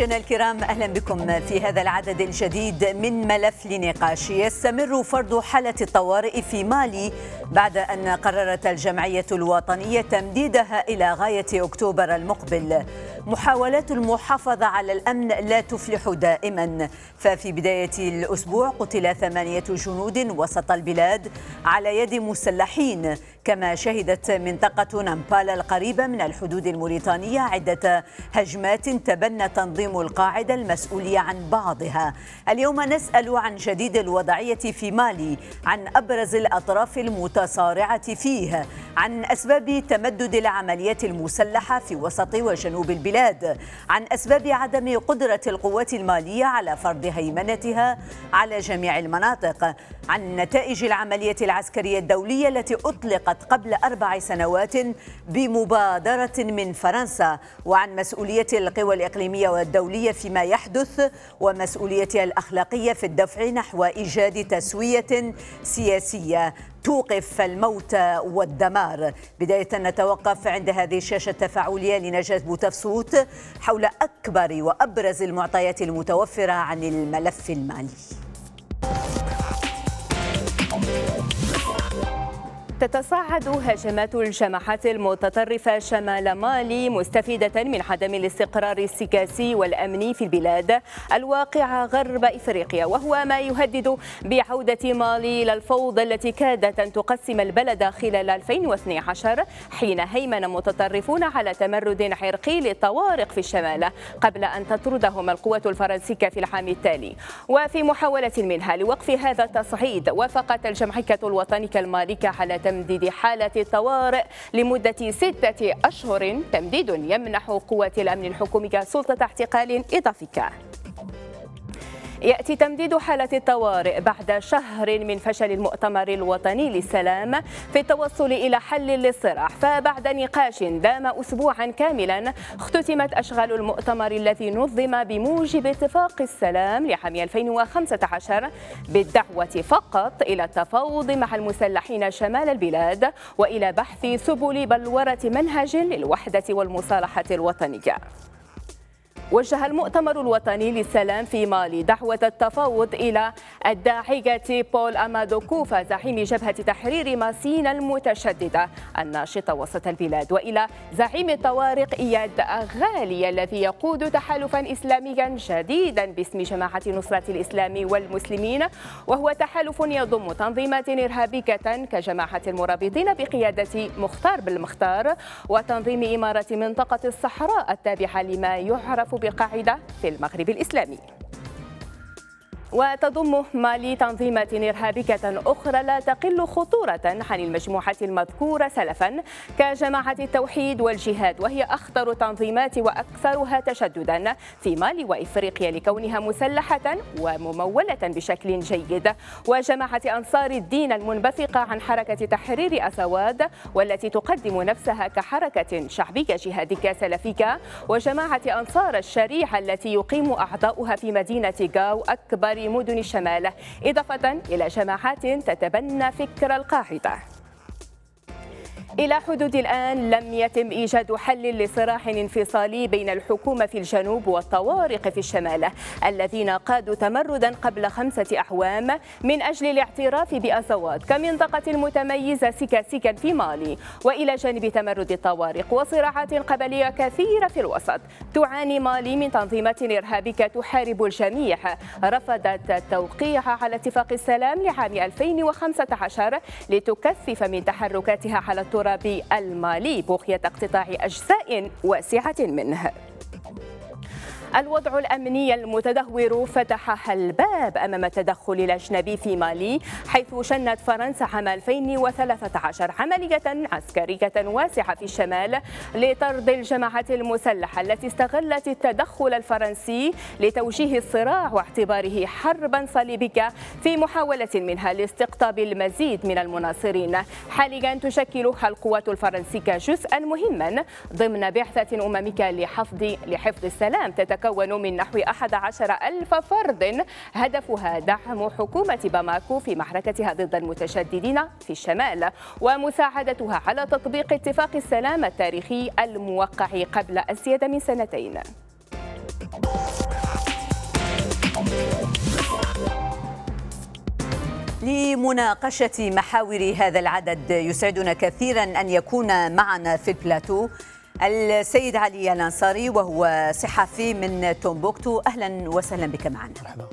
مشاهدينا الكرام اهلا بكم في هذا العدد الجديد من ملف لنقاش يستمر فرض حاله الطوارئ في مالي بعد ان قررت الجمعيه الوطنيه تمديدها الى غايه اكتوبر المقبل محاولات المحافظة على الأمن لا تفلح دائما ففي بداية الأسبوع قتل ثمانية جنود وسط البلاد على يد مسلحين كما شهدت منطقة نامبالا القريبة من الحدود الموريتانية عدة هجمات تبنى تنظيم القاعدة المسؤولية عن بعضها اليوم نسأل عن جديد الوضعية في مالي عن أبرز الأطراف المتصارعة فيه عن أسباب تمدد العمليات المسلحة في وسط وجنوب البلاد البلاد عن أسباب عدم قدرة القوات المالية على فرض هيمنتها على جميع المناطق عن نتائج العملية العسكرية الدولية التي أطلقت قبل أربع سنوات بمبادرة من فرنسا وعن مسؤولية القوى الإقليمية والدولية فيما يحدث ومسؤوليتها الأخلاقية في الدفع نحو إيجاد تسوية سياسية توقف الموت والدمار بداية نتوقف عند هذه الشاشة التفاعلية لنجاة بوتفسوت حول أكبر وأبرز المعطيات المتوفرة عن الملف المالي تتصاعد هجمات الجماعات المتطرفة شمال مالي مستفيدة من عدم الاستقرار السياسي والأمني في البلاد الواقعة غرب إفريقيا وهو ما يهدد بعودة مالي إلى الفوضى التي كادت أن تقسم البلد خلال 2012 حين هيمن متطرفون على تمرد عرقي للطوارق في الشمال قبل أن تطردهم القوة الفرنسية في العام التالي وفي محاولة منها لوقف هذا التصعيد وافقت الجمعية الوطنية المالكة على تمديد حالة الطوارئ لمدة ستة أشهر تمديد يمنح قوات الأمن الحكومية سلطة اعتقال إضافية يأتي تمديد حالة الطوارئ بعد شهر من فشل المؤتمر الوطني للسلام في التوصل إلى حل للصراع فبعد نقاش دام أسبوعا كاملا اختتمت أشغال المؤتمر الذي نظم بموجب اتفاق السلام لعام 2015 بالدعوة فقط إلى التفاوض مع المسلحين شمال البلاد وإلى بحث سبل بلورة منهج للوحدة والمصالحة الوطنية وجه المؤتمر الوطني للسلام في مالي دعوة التفاوض إلى الداعية بول أمادو كوفا زعيم جبهة تحرير ماسين المتشددة الناشطة وسط البلاد وإلى زعيم الطوارق إياد غالي الذي يقود تحالفا إسلاميا جديدا باسم جماعة نصرة الإسلام والمسلمين وهو تحالف يضم تنظيمات إرهابية كجماعة المرابطين بقيادة مختار بالمختار وتنظيم إمارة منطقة الصحراء التابعة لما يعرف بقاعدة في المغرب الإسلامي وتضم مالي تنظيمات إرهابية أخرى لا تقل خطورة عن المجموعة المذكورة سلفا كجماعة التوحيد والجهاد وهي أخطر تنظيمات وأكثرها تشددا في مالي وإفريقيا لكونها مسلحة وممولة بشكل جيد وجماعة أنصار الدين المنبثقة عن حركة تحرير أسواد والتي تقدم نفسها كحركة شعبية جهادية سلفية وجماعة أنصار الشريعة التي يقيم أعضاؤها في مدينة غاو أكبر مدن الشمال إضافة إلى جماعات تتبنى فكر القاعدة إلى حدود الآن لم يتم إيجاد حل لصراع انفصالي بين الحكومة في الجنوب والطوارق في الشمال الذين قادوا تمردا قبل خمسة أعوام من أجل الاعتراف بأسوات كمنطقة متميزة سكا سكا في مالي وإلى جانب تمرد الطوارق وصراعات قبلية كثيرة في الوسط تعاني مالي من تنظيمات إرهابية تحارب الجميع رفضت التوقيع على اتفاق السلام لعام 2015 لتكثف من تحركاتها على الطرق التراب المالي بغية اقتطاع أجزاء واسعة منه الوضع الأمني المتدهور فتح الباب أمام التدخل الأجنبي في مالي حيث شنت فرنسا عام 2013 عملية عسكرية واسعة في الشمال لطرد الجماعات المسلحة التي استغلت التدخل الفرنسي لتوجيه الصراع واعتباره حربا صليبية في محاولة منها لاستقطاب المزيد من المناصرين حاليا تشكل القوات الفرنسية جزءا مهما ضمن بعثة أممية لحفظ لحفظ السلام تتكون تتكون من نحو 11 ألف فرد هدفها دعم حكومة باماكو في معركتها ضد المتشددين في الشمال ومساعدتها على تطبيق اتفاق السلام التاريخي الموقع قبل أزيد من سنتين لمناقشة محاور هذا العدد يسعدنا كثيرا أن يكون معنا في البلاتو السيد علي الأنصاري وهو صحفي من تومبوكتو أهلا وسهلا بك معنا مرحبا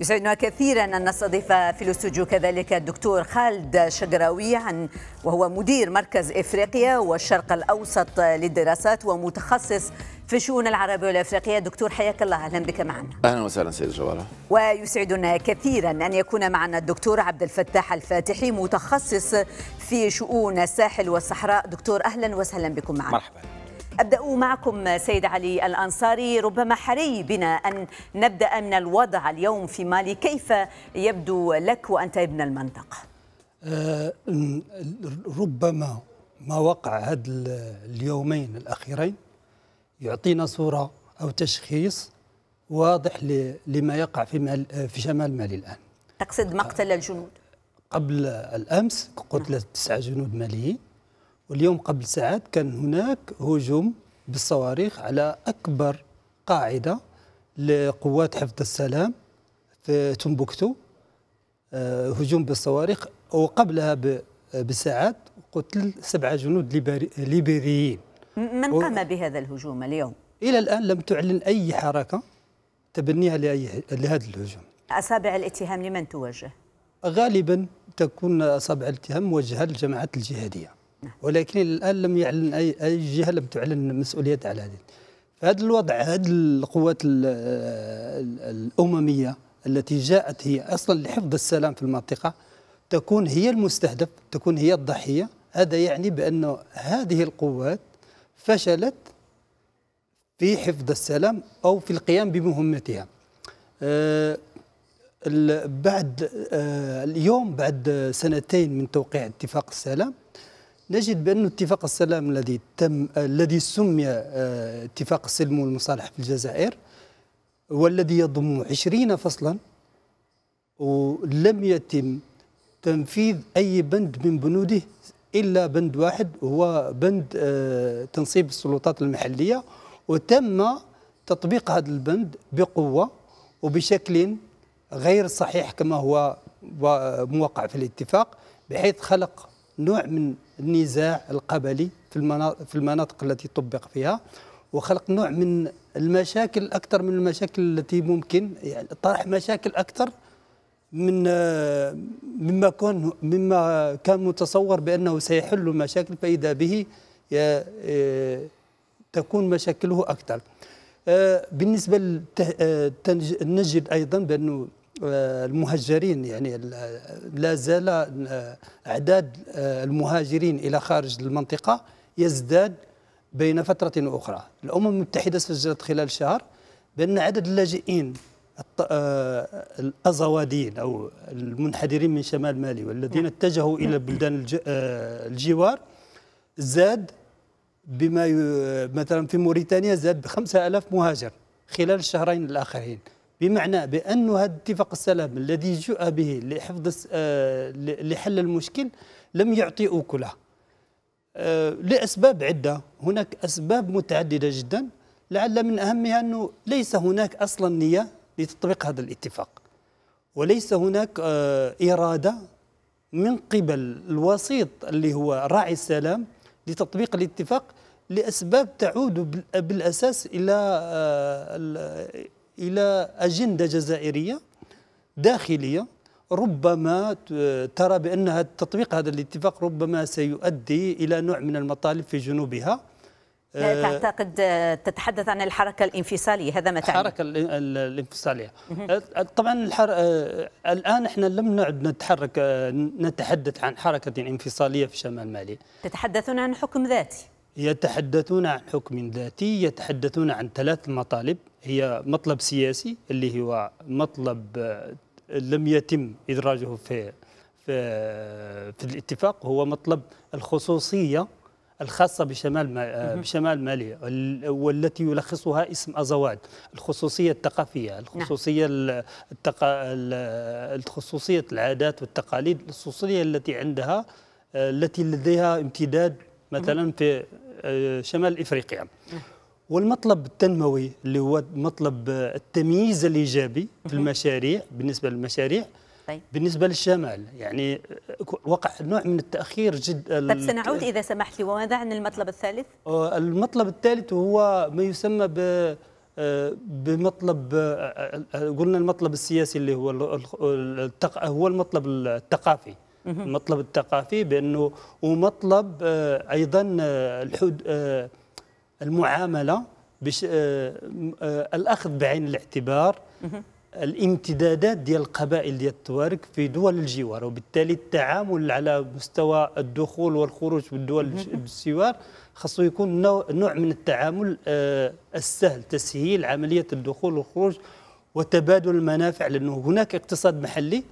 يسعدنا كثيرا أن نستضيف في الاستوديو كذلك الدكتور خالد شجراوي عن وهو مدير مركز إفريقيا والشرق الأوسط للدراسات ومتخصص في الشؤون العربية والأفريقية دكتور حياك الله أهلا بك معنا أهلا وسهلا سيد جوالة ويسعدنا كثيرا أن يكون معنا الدكتور عبد الفتاح الفاتحي متخصص في شؤون الساحل والصحراء دكتور أهلا وسهلا بكم معنا مرحبا أبدأ معكم سيد علي الأنصاري ربما حري بنا أن نبدأ من الوضع اليوم في مالي كيف يبدو لك وأنت ابن المنطقة آه، ربما ما وقع هذا اليومين الأخيرين يعطينا صورة أو تشخيص واضح لما يقع في, في شمال مالي الآن تقصد مقتل الجنود قبل الأمس قتلت تسعة جنود ماليين واليوم قبل ساعات كان هناك هجوم بالصواريخ على أكبر قاعدة لقوات حفظ السلام في تنبكتو آه، هجوم بالصواريخ وقبلها بساعات قتل سبعة جنود ليبريين من قام بهذا الهجوم اليوم؟ إلى الآن لم تعلن أي حركة تبنيها لأي لهذا الهجوم أصابع الاتهام لمن توجه؟ غالبا تكون أصابع الاتهام موجهة للجماعات الجهادية ولكن الان لم يعلن اي اي جهه لم تعلن مسؤوليتها على هذه فهذا الوضع هذه القوات الامميه التي جاءت هي اصلا لحفظ السلام في المنطقه تكون هي المستهدف تكون هي الضحيه هذا يعني بان هذه القوات فشلت في حفظ السلام او في القيام بمهمتها آه، بعد آه، اليوم بعد سنتين من توقيع اتفاق السلام نجد بأن اتفاق السلام الذي تم الذي سمي آه، اتفاق السلم والمصالح في الجزائر والذي يضم عشرين فصلا ولم يتم تنفيذ أي بند من بنوده إلا بند واحد هو بند آه، تنصيب السلطات المحلية وتم تطبيق هذا البند بقوة وبشكل غير صحيح كما هو موقع في الاتفاق بحيث خلق نوع من النزاع القبلي في في المناطق التي طبق فيها وخلق نوع من المشاكل اكثر من المشاكل التي ممكن يعني طرح مشاكل اكثر من مما كان مما كان متصور بانه سيحل المشاكل فاذا به آه، تكون مشاكله اكثر آه، بالنسبه آه، نجد ايضا بانه المهجرين يعني لا زال آه، اعداد آه، المهاجرين الى خارج المنطقه يزداد بين فتره اخرى الامم المتحده سجلت خلال شهر بان عدد اللاجئين آه، الازواديين او المنحدرين من شمال مالي والذين اتجهوا الى بلدان الجوار زاد بما مثلا في موريتانيا زاد ب 5000 مهاجر خلال الشهرين الاخرين بمعنى بأن هذا اتفاق السلام الذي جاء به لحفظ آه، لحل المشكل لم يعطي أكله آه، لأسباب عدة هناك أسباب متعددة جدا لعل من أهمها أنه ليس هناك أصلا نية لتطبيق هذا الاتفاق وليس هناك آه، إرادة من قبل الوسيط اللي هو راعي السلام لتطبيق الاتفاق لأسباب تعود بالأساس إلى إلى أجندة جزائرية داخلية ربما ترى بأنها تطبيق هذا الاتفاق ربما سيؤدي إلى نوع من المطالب في جنوبها آه، تعتقد آه، تتحدث عن الحركة الانفصالية هذا ما تعني الحركة الانفصالية آه، طبعا الحر... الآن احنا لم نعد نتحرك نتحدث عن حركة انفصالية في شمال مالي تتحدثون عن حكم ذاتي يتحدثون عن حكم ذاتي يتحدثون عن ثلاث مطالب هي مطلب سياسي اللي هو مطلب آه، لم يتم إدراجه في في, في الاتفاق هو مطلب الخصوصية الخاصة بشمال آه، بشمال مالي والتي يلخصها اسم أزواد الخصوصية الثقافية نعم. الخصوصية التق... الخصوصية العادات والتقاليد الخصوصية التي عندها آه، التي لديها امتداد مثلا في شمال افريقيا والمطلب التنموي اللي هو مطلب التمييز الايجابي في المشاريع بالنسبه للمشاريع طيب. بالنسبه للشمال يعني وقع نوع من التاخير جدا طب سنعود اذا سمحت لي وماذا عن المطلب الثالث؟ آه، المطلب الثالث هو ما يسمى ب آه، بمطلب آه، قلنا المطلب السياسي اللي هو هو المطلب الثقافي المطلب الثقافي بانه ومطلب آه، ايضا آه، الحد آه، المعامله بش الاخذ بعين الاعتبار الامتدادات ديال القبائل ديال التوارك في دول الجوار وبالتالي التعامل على مستوى الدخول والخروج من دول الجوار خاصو يكون نوع من التعامل السهل تسهيل عمليه الدخول والخروج وتبادل المنافع لانه هناك اقتصاد محلي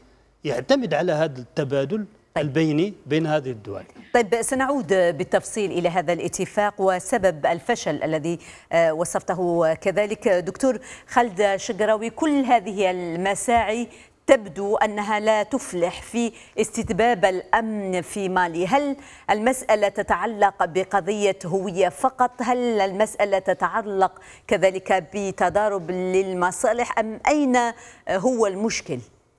يعتمد على هذا التبادل طيب. البيني بين هذه الدول طيب سنعود بالتفصيل إلى هذا الاتفاق وسبب الفشل الذي آه، وصفته كذلك دكتور خالد شقراوي كل هذه المساعي تبدو أنها لا تفلح في استتباب الأمن في مالي هل المسألة تتعلق بقضية هوية فقط هل المسألة تتعلق كذلك بتضارب للمصالح أم أين هو المشكل؟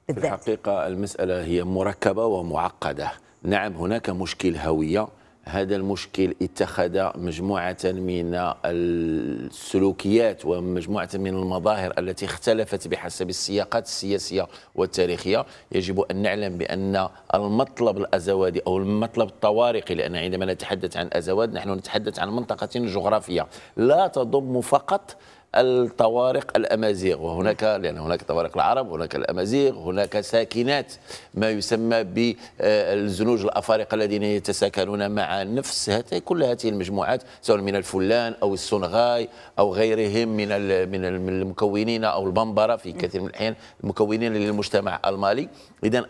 بالذات الحقيقة المسألة هي مركبة ومعقدة نعم هناك مشكل هوية هذا المشكل اتخذ مجموعة من السلوكيات ومجموعة من المظاهر التي اختلفت بحسب السياقات السياسية والتاريخية يجب أن نعلم بأن المطلب الأزوادي أو المطلب الطوارقي لأن عندما نتحدث عن أزواد نحن نتحدث عن منطقة جغرافية لا تضم فقط الطوارق الامازيغ وهناك لان يعني هناك طوارق العرب هناك الامازيغ هناك ساكنات ما يسمى بالزنوج الافارقه الذين يتساكنون مع نفس هذه كل هذه المجموعات سواء من الفلان او السنغاي او غيرهم من من المكونين او البنبره في كثير من الاحيان المكونين للمجتمع المالي اذا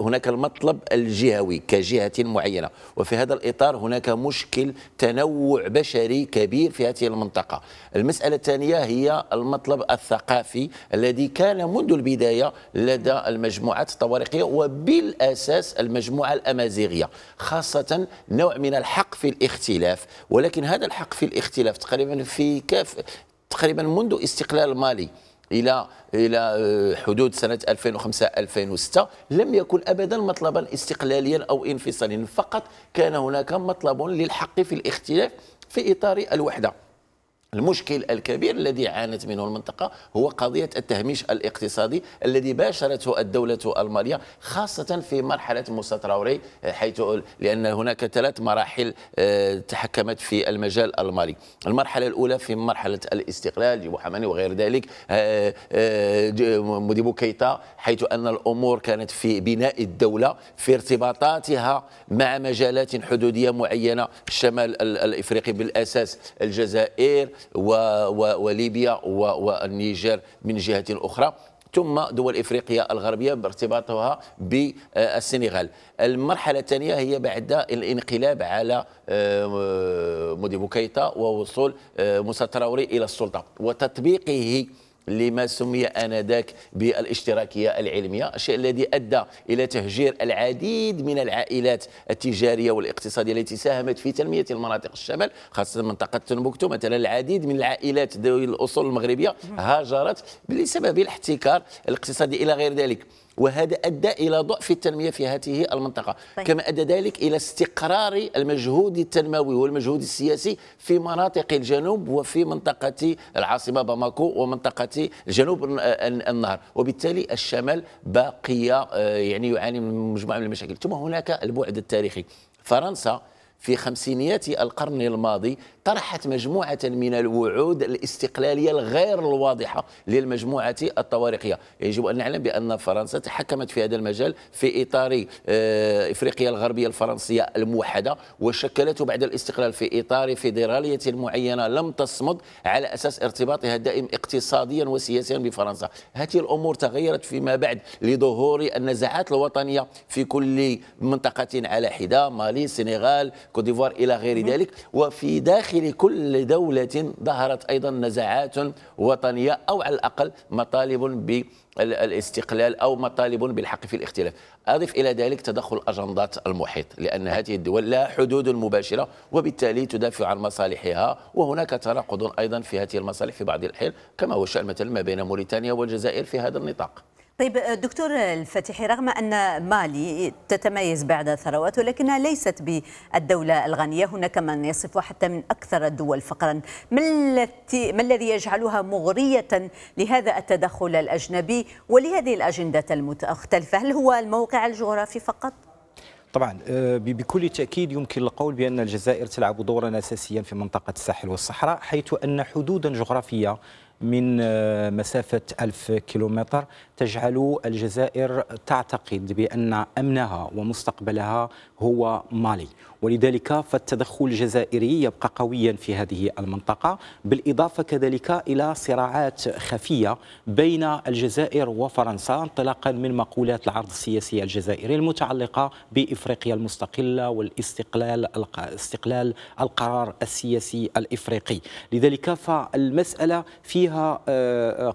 هناك المطلب الجهوي كجهه معينه وفي هذا الاطار هناك مشكل تنوع بشري كبير في هذه المنطقه المساله الثانيه الثانية هي المطلب الثقافي الذي كان منذ البداية لدى المجموعات الطوارقية وبالأساس المجموعة الأمازيغية خاصة نوع من الحق في الاختلاف ولكن هذا الحق في الاختلاف تقريبا في كاف تقريبا منذ استقلال مالي الى الى آه، حدود سنه 2005 2006 لم يكن ابدا مطلبا استقلاليا او انفصاليا فقط كان هناك مطلب للحق في الاختلاف في اطار الوحده المشكل الكبير الذي عانت منه المنطقة هو قضية التهميش الاقتصادي الذي باشرته الدولة المالية خاصة في مرحلة موسى تراوري حيث لأن هناك ثلاث مراحل آه، تحكمت في المجال المالي المرحلة الأولى في مرحلة الاستقلال جيبو حماني وغير ذلك آه، آه، مديبو كيتا حيث أن الأمور كانت في بناء الدولة في ارتباطاتها مع مجالات حدودية معينة الشمال الإفريقي بالأساس الجزائر وليبيا والنيجر من جهة أخرى ثم دول افريقيا الغربيه بارتباطها بالسنغال. المرحله الثانيه هي بعد الانقلاب على آه، مودي بوكيتا ووصول آه، موسى تراوري الى السلطه وتطبيقه لما سمي آنذاك بالاشتراكية العلمية الشيء الذي أدى إلى تهجير العديد من العائلات التجارية والاقتصادية التي ساهمت في تنمية المناطق الشمال خاصة منطقة تنبوكتو مثلا العديد من العائلات ذوي الأصول المغربية هاجرت بسبب الاحتكار الاقتصادي إلى غير ذلك وهذا أدى إلى ضعف التنمية في هذه المنطقة طيب. كما أدى ذلك إلى استقرار المجهود التنموي والمجهود السياسي في مناطق الجنوب وفي منطقة العاصمة باماكو ومنطقة جنوب النهر وبالتالي الشمال باقية آه، يعني يعاني من مجموعة من المشاكل ثم هناك البعد التاريخي فرنسا في خمسينيات القرن الماضي طرحت مجموعة من الوعود الاستقلالية الغير الواضحة للمجموعة الطوارقية يجب أن نعلم بأن فرنسا تحكمت في هذا المجال في إطار آه، إفريقيا الغربية الفرنسية الموحدة وشكلته بعد الاستقلال في إطار فيدرالية معينة لم تصمد على أساس ارتباطها الدائم اقتصاديا وسياسيا بفرنسا هذه الأمور تغيرت فيما بعد لظهور النزاعات الوطنية في كل منطقة على حدة مالي سنغال كوت ديفوار إلى غير ذلك وفي داخل كل دولة ظهرت أيضا نزاعات وطنية أو على الأقل مطالب ب الاستقلال او مطالب بالحق في الاختلاف اضف الى ذلك تدخل اجندات المحيط لان هذه الدول لا حدود مباشره وبالتالي تدافع عن مصالحها وهناك تناقض ايضا في هذه المصالح في بعض الاحيان كما هو الشان مثلا ما بين موريتانيا والجزائر في هذا النطاق طيب دكتور الفتحي رغم أن مالي تتميز بعد ثروات ولكنها ليست بالدولة الغنية هناك من يصفها حتى من أكثر الدول فقرا ما, ما الذي يجعلها مغرية لهذا التدخل الأجنبي ولهذه الأجندة المختلفة هل هو الموقع الجغرافي فقط؟ طبعا آه، بكل تاكيد يمكن القول بان الجزائر تلعب دورا اساسيا في منطقه الساحل والصحراء حيث ان حدودا جغرافيه من آه، مسافة 1000 كيلومتر تجعل الجزائر تعتقد بأن أمنها ومستقبلها هو مالي ولذلك فالتدخل الجزائري يبقى قويا في هذه المنطقة بالإضافة كذلك إلى صراعات خفية بين الجزائر وفرنسا انطلاقا من مقولات العرض السياسي الجزائري المتعلقة بإفريقيا المستقلة والاستقلال استقلال القرار السياسي الإفريقي لذلك فالمسألة فيها آه،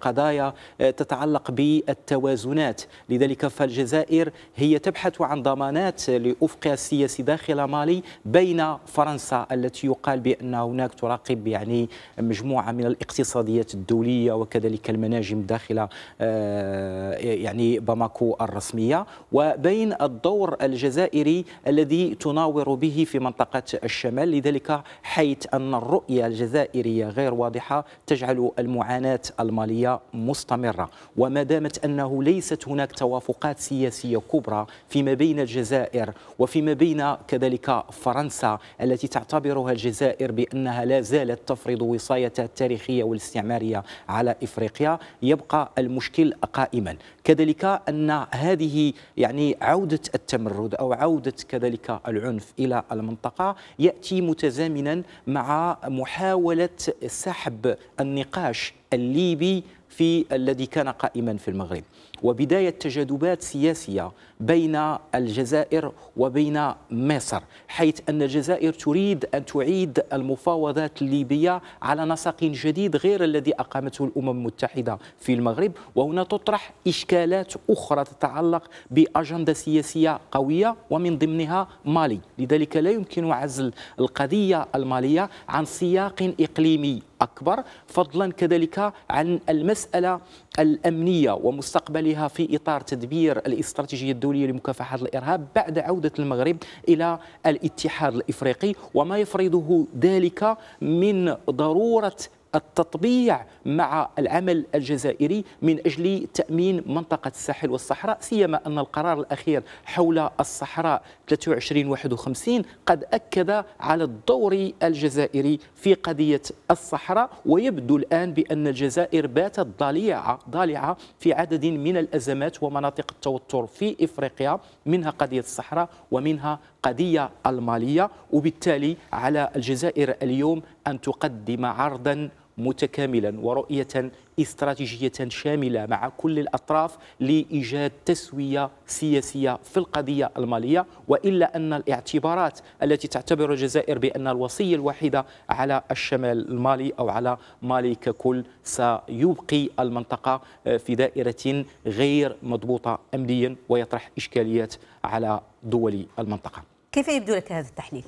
قضايا آه، تتعلق يتعلق بالتوازنات لذلك فالجزائر هي تبحث عن ضمانات لأفقها السياسي داخل مالي بين فرنسا التي يقال بأن هناك تراقب يعني مجموعة من الاقتصاديات الدولية وكذلك المناجم داخل آه، يعني باماكو الرسمية وبين الدور الجزائري الذي تناور به في منطقة الشمال لذلك حيث أن الرؤية الجزائرية غير واضحة تجعل المعاناة المالية مستمرة وما دامت أنه ليست هناك توافقات سياسية كبرى فيما بين الجزائر وفيما بين كذلك فرنسا التي تعتبرها الجزائر بأنها لا زالت تفرض وصايتها التاريخية والاستعمارية على إفريقيا يبقى المشكل قائما كذلك أن هذه يعني عودة التمرد أو عودة كذلك العنف إلى المنطقة يأتي متزامنا مع محاولة سحب النقاش الليبي في الذي كان قائما في المغرب وبداية تجاذبات سياسية بين الجزائر وبين مصر حيث أن الجزائر تريد أن تعيد المفاوضات الليبية على نسق جديد غير الذي أقامته الأمم المتحدة في المغرب وهنا تطرح إشكالات أخرى تتعلق بأجندة سياسية قوية ومن ضمنها مالي لذلك لا يمكن عزل القضية المالية عن سياق إقليمي أكبر فضلا كذلك عن المسألة الأمنية ومستقبل تداولها في اطار تدبير الاستراتيجيه الدوليه لمكافحه الارهاب بعد عوده المغرب الى الاتحاد الافريقي وما يفرضه ذلك من ضروره التطبيع مع العمل الجزائري من أجل تأمين منطقة الساحل والصحراء سيما أن القرار الأخير حول الصحراء 2351 قد أكد على الدور الجزائري في قضية الصحراء ويبدو الآن بأن الجزائر باتت ضالعة, ضالعة في عدد من الأزمات ومناطق التوتر في إفريقيا منها قضية الصحراء ومنها قضية المالية وبالتالي على الجزائر اليوم أن تقدم عرضا متكاملا ورؤية استراتيجية شاملة مع كل الأطراف لإيجاد تسوية سياسية في القضية المالية وإلا أن الاعتبارات التي تعتبر الجزائر بأن الوصية الوحيدة على الشمال المالي أو على مالي ككل سيبقي المنطقة آه، في دائرة غير مضبوطة أمنيا ويطرح إشكاليات على دول المنطقة كيف يبدو لك هذا التحليل؟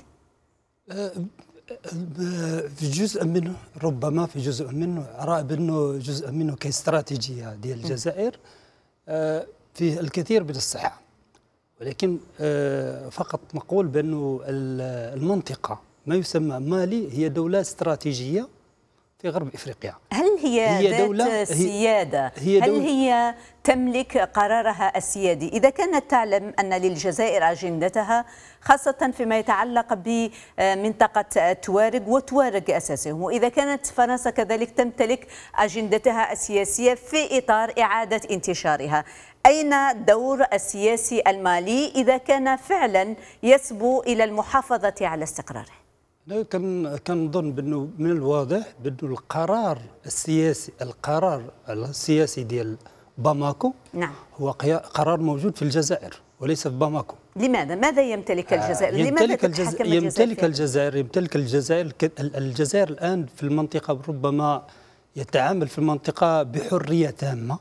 آه، في جزء منه ربما في جزء منه أرى بأنه جزء منه كاستراتيجيه ديال الجزائر آه، فيه الكثير من الصحه ولكن آه، فقط نقول بانه المنطقه ما يسمى مالي هي دوله استراتيجيه في غرب افريقيا هل هي, هي ذات دولة سياده هي هل دولة هي تملك قرارها السيادي اذا كانت تعلم ان للجزائر اجندتها خاصه فيما يتعلق بمنطقه توارق وتوارق اساسهم واذا كانت فرنسا كذلك تمتلك اجندتها السياسيه في اطار اعاده انتشارها أين دور السياسي المالي إذا كان فعلا يسبو إلى المحافظة على استقراره؟ كان كنظن بانه من الواضح بانه القرار السياسي القرار السياسي ديال باماكو نعم هو قرار موجود في الجزائر وليس في باماكو لماذا ماذا يمتلك آه، الجزائر يمتلك لماذا الجزائر يمتلك الجزائر يمتلك الجزائر الجزائر الان في المنطقه ربما يتعامل في المنطقه بحريه تامه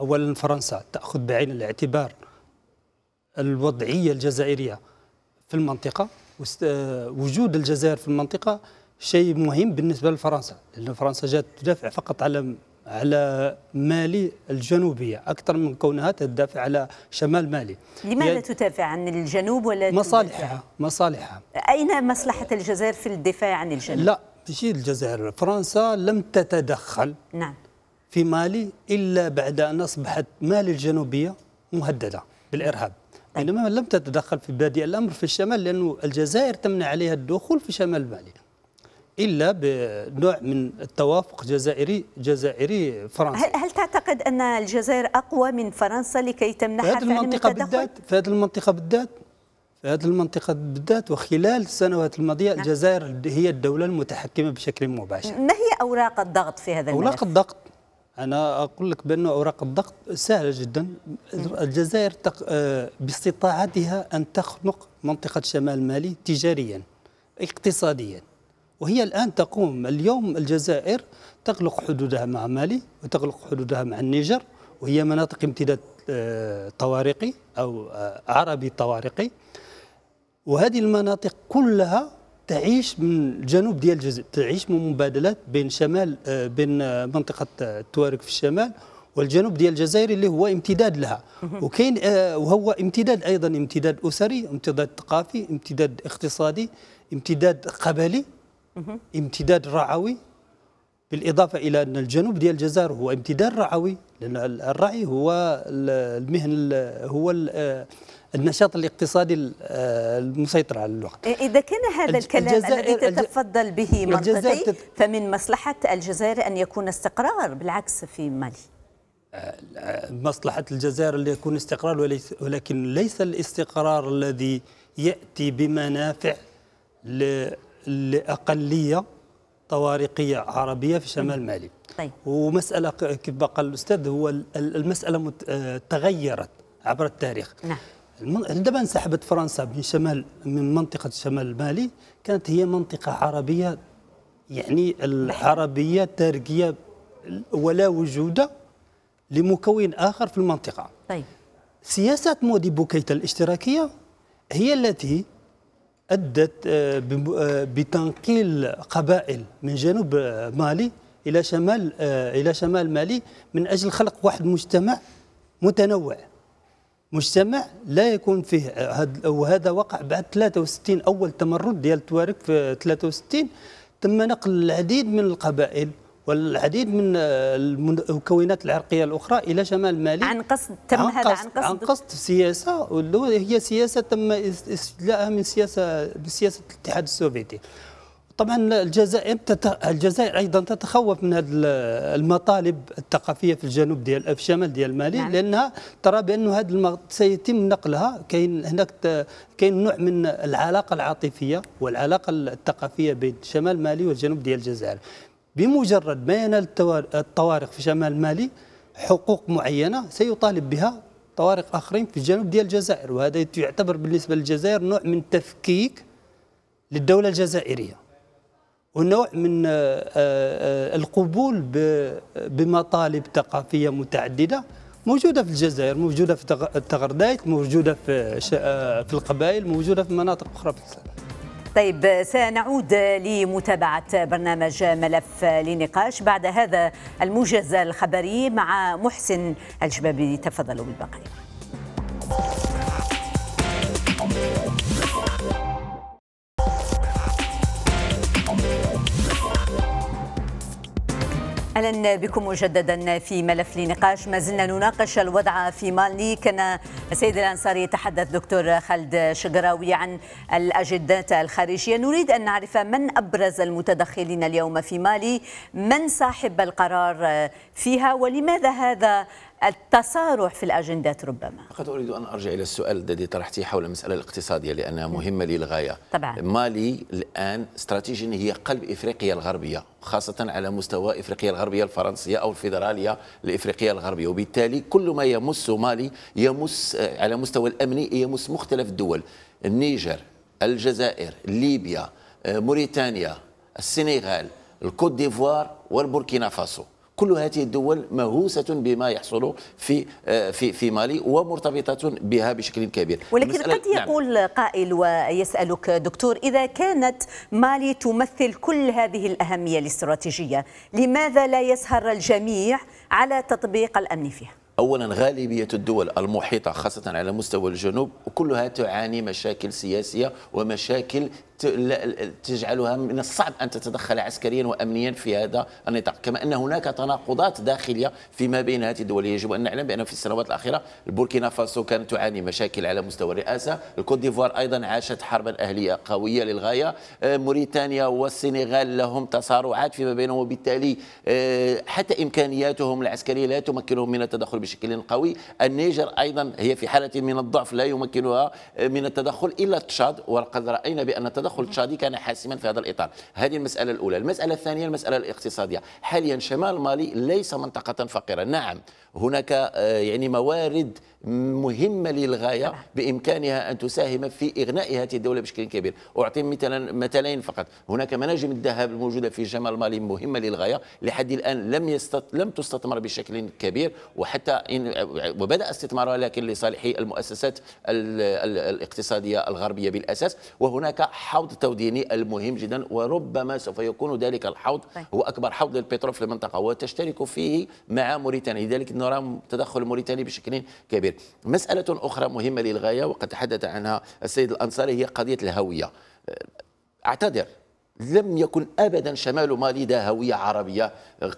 اولا فرنسا تاخذ بعين الاعتبار الوضعيه الجزائريه في المنطقه وجود الجزائر في المنطقة شيء مهم بالنسبة لفرنسا لأن فرنسا جات تدافع فقط على على مالي الجنوبية أكثر من كونها تدافع على شمال مالي لماذا يعني تدافع عن الجنوب ولا مصالحها مصالحها أين مصلحة الجزائر في الدفاع عن الجنوب؟ لا ماشي الجزائر فرنسا لم تتدخل نعم في مالي إلا بعد أن أصبحت مالي الجنوبية مهددة بالإرهاب بينما طيب. لم تتدخل في بادئ الامر في الشمال لانه الجزائر تمنع عليها الدخول في شمال مالي الا بنوع من التوافق جزائري جزائري فرنسي هل, هل تعتقد ان الجزائر اقوى من فرنسا لكي تمنحها في هذه المنطقه بالذات في هذه المنطقه بالذات في هذه المنطقة بالذات وخلال السنوات الماضية نعم. الجزائر هي الدولة المتحكمة بشكل مباشر ما هي أوراق الضغط في هذا الملف؟ أوراق الضغط أنا أقول لك بأن أوراق الضغط سهلة جدا الجزائر تق... آه، باستطاعتها أن تخنق منطقة شمال مالي تجاريا اقتصاديا وهي الآن تقوم اليوم الجزائر تغلق حدودها مع مالي وتغلق حدودها مع النيجر وهي مناطق امتداد آه، طوارقي أو آه، عربي طوارقي وهذه المناطق كلها تعيش من الجنوب ديال الجزائر تعيش من مبادلات بين شمال آه، بين آه، منطقه آه، التوارك في الشمال والجنوب ديال الجزائر اللي هو امتداد لها وكاين وهو امتداد ايضا امتداد اسري امتداد ثقافي امتداد اقتصادي امتداد قبلي امتداد رعوي بالإضافة إلى أن الجنوب ديال الجزائر هو امتداد رعوي لأن الرعي هو المهن هو النشاط الاقتصادي آه، المسيطر على الوقت إذا كان هذا الكلام الذي تتفضل به منطقي تت... فمن مصلحة الجزائر أن يكون استقرار بالعكس في مالي آه، مصلحة الجزائر اللي يكون استقرار وليس ولكن ليس الاستقرار الذي يأتي بمنافع لأقلية طوارقية عربية في شمال مالي طيب. ومسألة كيف قال الأستاذ هو المسألة آه، تغيرت عبر التاريخ نعم. عندما انسحبت فرنسا من شمال من منطقه شمال مالي كانت هي منطقه عربيه يعني العربيه تاركيه ولا وجود لمكون اخر في المنطقه طيب سياسه مودي بوكيتا الاشتراكيه هي التي ادت آه، آه، بتنقيل قبائل من جنوب آه، مالي الى شمال الى شمال مالي من اجل خلق واحد مجتمع متنوع مجتمع لا يكون فيه وهذا وقع بعد 63 اول تمرد ديال التوارك في 63 تم نقل العديد من القبائل والعديد من آه، المكونات العرقيه الاخرى الى شمال مالي عن قصد تم عن هذا عن قصد عن قصد سياسه هي سياسه تم استدلاءها من سياسه بسياسه الاتحاد السوفيتي طبعا الجزائر الجزائر ايضا تتخوف من هذه المطالب الثقافيه في الجنوب ديال في الشمال ديال مالي نعم. لانها ترى بانه هذا المغ... سيتم نقلها كاين هناك ت... كاين نوع من العلاقه العاطفيه والعلاقه الثقافيه بين شمال مالي والجنوب ديال الجزائر بمجرد ما ينال الطوارق في شمال مالي حقوق معينه سيطالب بها طوارق اخرين في الجنوب ديال الجزائر وهذا يعتبر بالنسبه للجزائر نوع من تفكيك للدوله الجزائريه ونوع من آه، آه، القبول بمطالب ثقافيه متعدده موجوده في الجزائر موجوده في التغردايت موجوده في آه، في القبائل موجوده في مناطق اخرى في السنة. طيب سنعود لمتابعة برنامج ملف لنقاش بعد هذا الموجز الخبري مع محسن الجبابي تفضلوا بالبقيه اهلا بكم مجددا في ملف لنقاش ما زلنا نناقش الوضع في مالي كان السيد الانصاري يتحدث دكتور خالد شقراوي عن الاجندات الخارجيه نريد ان نعرف من ابرز المتدخلين اليوم في مالي من صاحب القرار فيها ولماذا هذا التصارع في الأجندات ربما فقط أريد أن أرجع إلى السؤال الذي طرحتيه حول المسألة الاقتصادية يعني لأنها نعم. مهمة للغاية طبعا مالي الآن استراتيجيا هي قلب إفريقيا الغربية خاصة على مستوى إفريقيا الغربية الفرنسية أو الفيدرالية الإفريقية الغربية وبالتالي كل ما يمس مالي يمس على مستوى الأمني يمس مختلف الدول النيجر الجزائر ليبيا آه، موريتانيا السنغال الكوت ديفوار والبوركينا فاسو كل هذه الدول مهووسة بما يحصل في آه، في في مالي ومرتبطة بها بشكل كبير ولكن قد نعم. يقول نعم. قائل ويسألك دكتور إذا كانت مالي تمثل كل هذه الأهمية الاستراتيجية لماذا لا يسهر الجميع على تطبيق الأمن فيها؟ اولا غالبيه الدول المحيطه خاصه على مستوى الجنوب كلها تعاني مشاكل سياسيه ومشاكل تجعلها من الصعب أن تتدخل عسكريا وأمنيا في هذا النطاق كما أن هناك تناقضات داخلية فيما بين هذه الدول يجب أن نعلم بأن في السنوات الأخيرة البوركينا فاسو كانت تعاني مشاكل على مستوى الرئاسة الكوت ديفوار أيضا عاشت حربا أهلية قوية للغاية آه، موريتانيا والسنغال لهم تصارعات فيما بينهم وبالتالي آه، حتى إمكانياتهم العسكرية لا تمكنهم من التدخل بشكل قوي النيجر أيضا هي في حالة من الضعف لا يمكنها آه، من التدخل إلا تشاد وقد رأينا بأن التدخل تدخل تشادي كان حاسما في هذا الإطار هذه المسألة الأولى المسألة الثانية المسألة الاقتصادية حاليا شمال مالي ليس منطقة فقيرة نعم هناك آه، يعني موارد مهمة للغاية بإمكانها أن تساهم في إغناء هذه الدولة بشكل كبير أعطي مثلا مثلين فقط هناك مناجم الذهب الموجودة في جمال مالي مهمة للغاية لحد الآن لم يستط... لم تستثمر بشكل كبير وحتى إن... وبدأ استثمارها لكن لصالح المؤسسات ال... ال... الاقتصادية الغربية بالأساس وهناك حوض توديني المهم جدا وربما سوف يكون ذلك الحوض طيب. هو أكبر حوض للبترول في المنطقة وتشترك فيه مع موريتانيا لذلك نرى تدخل موريتاني بشكل كبير مسألة أخرى مهمة للغاية وقد تحدث عنها السيد الأنصاري هي قضية الهوية أه، أعتذر لم يكن ابدا شمال مالي ذا هويه عربيه